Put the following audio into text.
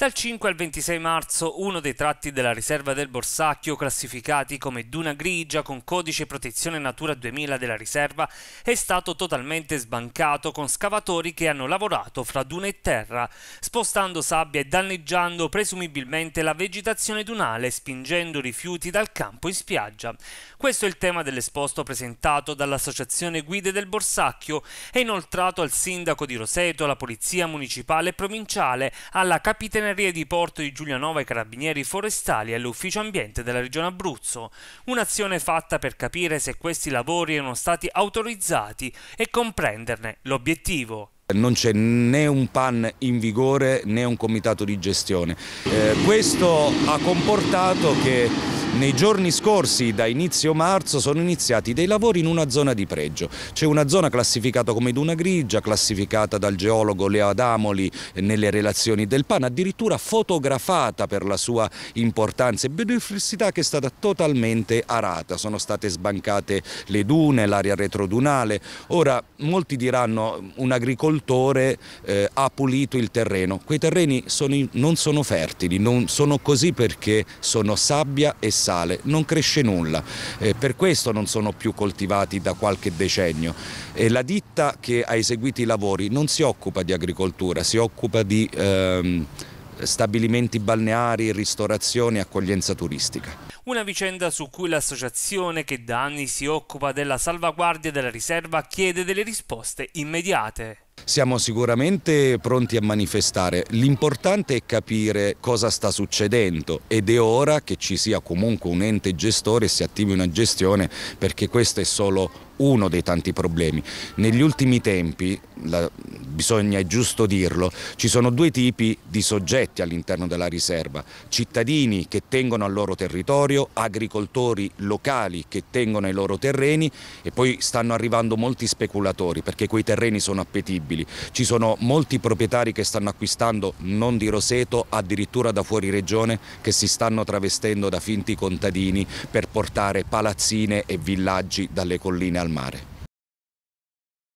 Dal 5 al 26 marzo uno dei tratti della riserva del Borsacchio classificati come duna grigia con codice protezione natura 2000 della riserva è stato totalmente sbancato con scavatori che hanno lavorato fra duna e terra, spostando sabbia e danneggiando presumibilmente la vegetazione dunale spingendo rifiuti dal campo in spiaggia. Questo è il tema dell'esposto presentato dall'Associazione Guide del Borsacchio e inoltrato al sindaco di Roseto, alla Polizia Municipale e Provinciale, alla Capitaneria Raffinerie di Porto di Giulianova e Carabinieri Forestali all'Ufficio Ambiente della Regione Abruzzo, un'azione fatta per capire se questi lavori erano stati autorizzati e comprenderne l'obiettivo. Non c'è né un PAN in vigore né un comitato di gestione. Eh, questo ha comportato che nei giorni scorsi, da inizio marzo, sono iniziati dei lavori in una zona di pregio. C'è una zona classificata come duna grigia, classificata dal geologo Leo Adamoli nelle relazioni del PAN, addirittura fotografata per la sua importanza e biodiversità che è stata totalmente arata. Sono state sbancate le dune, l'area retrodunale. Ora, molti diranno un agricoltore eh, ha pulito il terreno. Quei terreni sono non sono fertili, non sono così perché sono sabbia e sabbia abissale, non cresce nulla, eh, per questo non sono più coltivati da qualche decennio. E la ditta che ha eseguito i lavori non si occupa di agricoltura, si occupa di ehm, stabilimenti balneari, ristorazione e accoglienza turistica. Una vicenda su cui l'associazione che da anni si occupa della salvaguardia della riserva chiede delle risposte immediate siamo sicuramente pronti a manifestare. L'importante è capire cosa sta succedendo ed è ora che ci sia comunque un ente gestore e si attivi una gestione perché questo è solo uno dei tanti problemi. Negli ultimi tempi la, bisogna, è giusto dirlo, ci sono due tipi di soggetti all'interno della riserva, cittadini che tengono al loro territorio, agricoltori locali che tengono i loro terreni e poi stanno arrivando molti speculatori perché quei terreni sono appetibili, ci sono molti proprietari che stanno acquistando non di Roseto, addirittura da fuori regione, che si stanno travestendo da finti contadini per portare palazzine e villaggi dalle colline al mare.